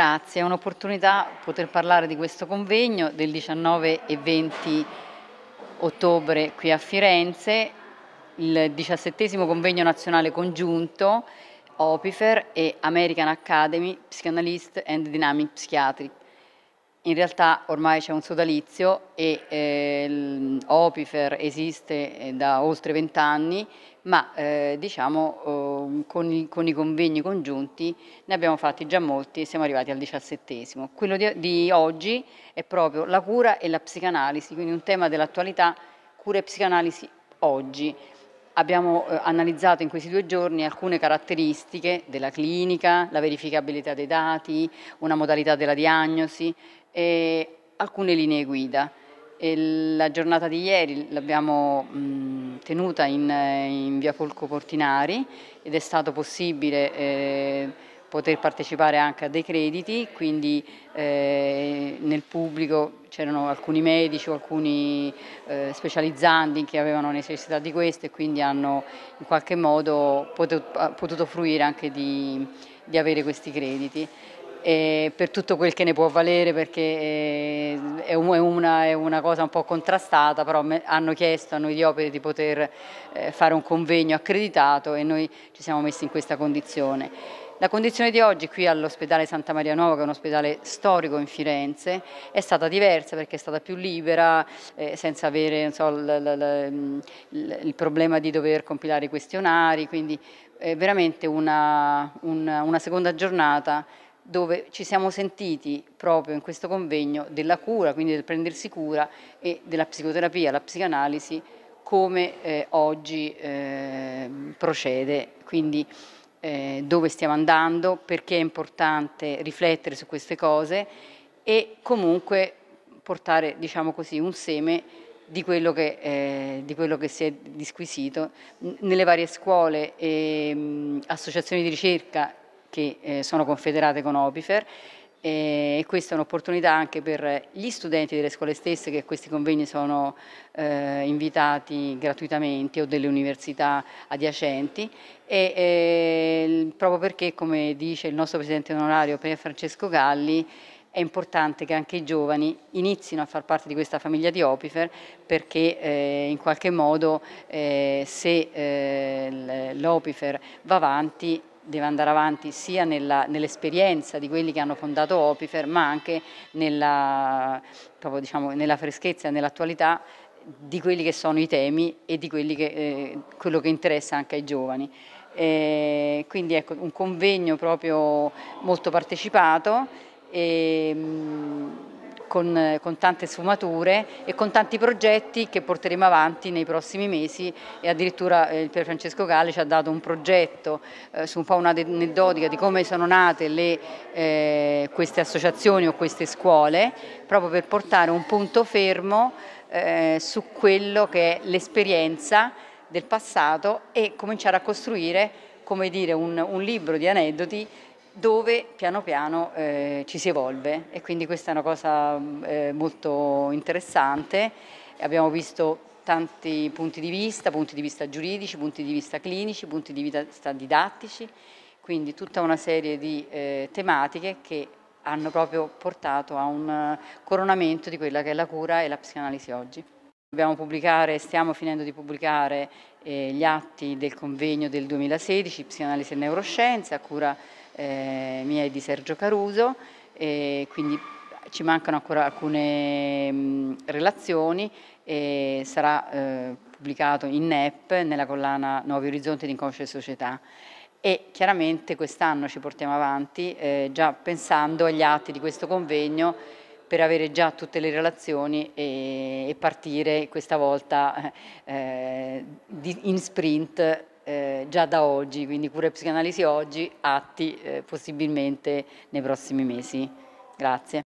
Grazie, è un'opportunità poter parlare di questo convegno del 19 e 20 ottobre qui a Firenze, il 17 convegno nazionale congiunto OPIFER e American Academy Psychanalyst and Dynamic Psychiatric in realtà ormai c'è un sodalizio e eh, Opifer esiste eh, da oltre vent'anni, ma eh, diciamo, eh, con, i, con, i, convegni congiunti ne abbiamo fatti già molti e siamo arrivati al diciassettesimo. Quello di, di oggi è proprio la cura e la psicanalisi, quindi un tema dell'attualità, cura e psicanalisi oggi. Abbiamo eh, analizzato in questi due giorni alcune caratteristiche della clinica, la verificabilità dei dati, una modalità della diagnosi, e alcune linee guida. E la giornata di ieri l'abbiamo tenuta in, in, via Folco Portinari ed è stato possibile eh, poter partecipare anche a dei crediti, quindi eh, nel pubblico c'erano alcuni medici o alcuni eh, specializzanti che avevano necessità di questo e quindi hanno in qualche modo potuto, potuto fruire anche di, di avere questi crediti eh, per tutto quel che ne può valere perché eh, è, una, è una cosa un po' contrastata, però hanno chiesto a noi di Opere di poter eh, fare un convegno accreditato e noi ci siamo messi in questa condizione. La condizione di oggi qui all'ospedale Santa Maria Nuova, che è un ospedale storico in Firenze, è stata diversa perché è stata più libera, eh, senza avere so, il problema di dover compilare i questionari, quindi è eh, veramente una, una, una seconda giornata dove ci siamo sentiti proprio in questo convegno della cura, quindi del prendersi cura e della psicoterapia, la psicanalisi, come eh, oggi eh, procede, quindi eh, dove stiamo andando, perché è importante riflettere su queste cose e comunque portare diciamo così, un seme di quello, che, eh, di quello, che, si è disquisito nelle varie scuole e mh, mm, associazioni di ricerca che eh, sono confederate con Opifer e questa è un'opportunità anche per gli studenti delle scuole stesse che a questi convegni sono eh, invitati gratuitamente o delle università adiacenti e, eh, proprio perché come dice il nostro presidente onorario Francesco Galli è importante che anche i giovani inizino a far parte di questa famiglia di Opifer perché eh, in qualche modo eh, se eh, l'Opifer va avanti deve andare avanti sia nell'esperienza nell di quelli che hanno fondato Opifer ma anche nella, diciamo, nella freschezza e nell'attualità di quelli che sono i temi e di che, eh, quello che interessa anche ai giovani. E eh, quindi ecco un convegno proprio molto partecipato e, ehm, con, con, tante sfumature e con tanti progetti che porteremo avanti nei prossimi mesi e addirittura eh, il Pier Francesco Gale ci ha dato un progetto eh, su un po' un'aneddotica di come sono nate le, eh, queste associazioni o queste scuole proprio per portare un punto fermo eh, su quello che è l'esperienza del passato e cominciare a costruire come dire, un, un libro di aneddoti dove piano piano eh, ci si evolve e quindi questa è una cosa eh, molto interessante. Abbiamo visto tanti punti di vista, punti di vista giuridici, punti di vista clinici, punti di vista didattici, quindi tutta una serie di eh, tematiche che hanno proprio portato a un coronamento di quella che è la cura e la psicanalisi oggi. Dobbiamo pubblicare, stiamo finendo di pubblicare eh, gli atti del convegno del 2016, Psicanalisi e Neuroscienze, a cura eh, mia e di Sergio Caruso e quindi ci mancano ancora alcune mh, mm, relazioni e sarà eh, pubblicato in NEP nella collana Nuovi Orizzonti di Inconscio e Società e chiaramente quest'anno ci portiamo avanti eh, già pensando agli atti di questo convegno per avere già tutte le relazioni e, e partire questa volta eh, di, in sprint già da oggi, quindi cura e psicanalisi oggi, atti eh, possibilmente nei prossimi mesi. Grazie.